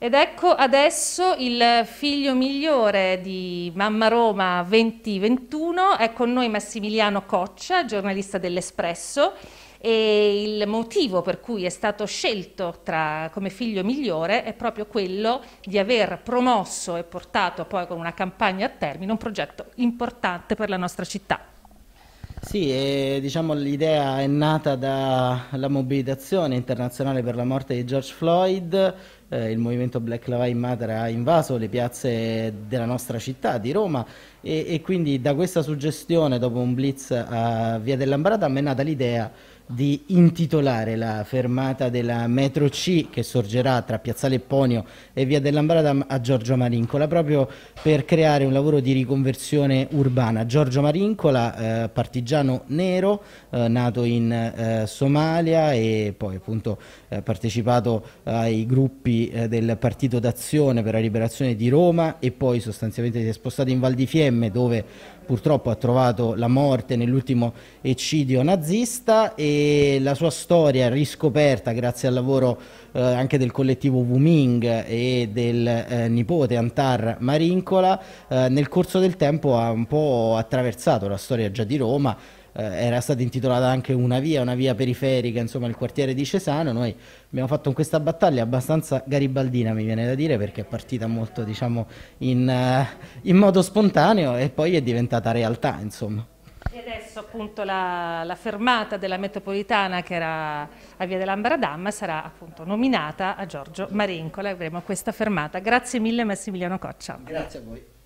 Ed ecco adesso il figlio migliore di Mamma Roma 2021, è con noi Massimiliano Coccia, giornalista dell'Espresso, e il motivo per cui è stato scelto tra, come figlio migliore è proprio quello di aver promosso e portato poi con una campagna a termine un progetto importante per la nostra città. Sì, e, diciamo l'idea è nata dalla mobilitazione internazionale per la morte di George Floyd. Eh, il movimento Black Lives Matter ha invaso le piazze della nostra città di Roma e, e quindi da questa suggestione dopo un blitz a Via dell'Ambrata è nata l'idea di intitolare la fermata della metro C che sorgerà tra Piazzale Ponio e Via dell'Ambrata a Giorgio Marincola proprio per creare un lavoro di riconversione urbana. Giorgio Marincola, eh, partigiano nero, eh, nato in eh, Somalia e poi appunto eh, partecipato ai gruppi eh, del Partito d'Azione per la Liberazione di Roma e poi sostanzialmente si è spostato in Val di Fiemme dove purtroppo ha trovato la morte nell'ultimo eccidio nazista e la sua storia riscoperta grazie al lavoro eh, anche del collettivo Wuming e del eh, nipote Antar Marincola eh, nel corso del tempo ha un po' attraversato la storia già di Roma eh, era stata intitolata anche una via, una via periferica, insomma il quartiere di Cesano, noi abbiamo fatto questa battaglia abbastanza garibaldina mi viene da dire perché è partita molto diciamo in, eh, in modo spontaneo e poi è diventata realtà insomma adesso appunto la, la, fermata della metropolitana che era a Via dell'Ambaradamma sarà appunto nominata a Giorgio Marencola, avremo questa fermata. Grazie mille Massimiliano Coccia. Grazie a voi.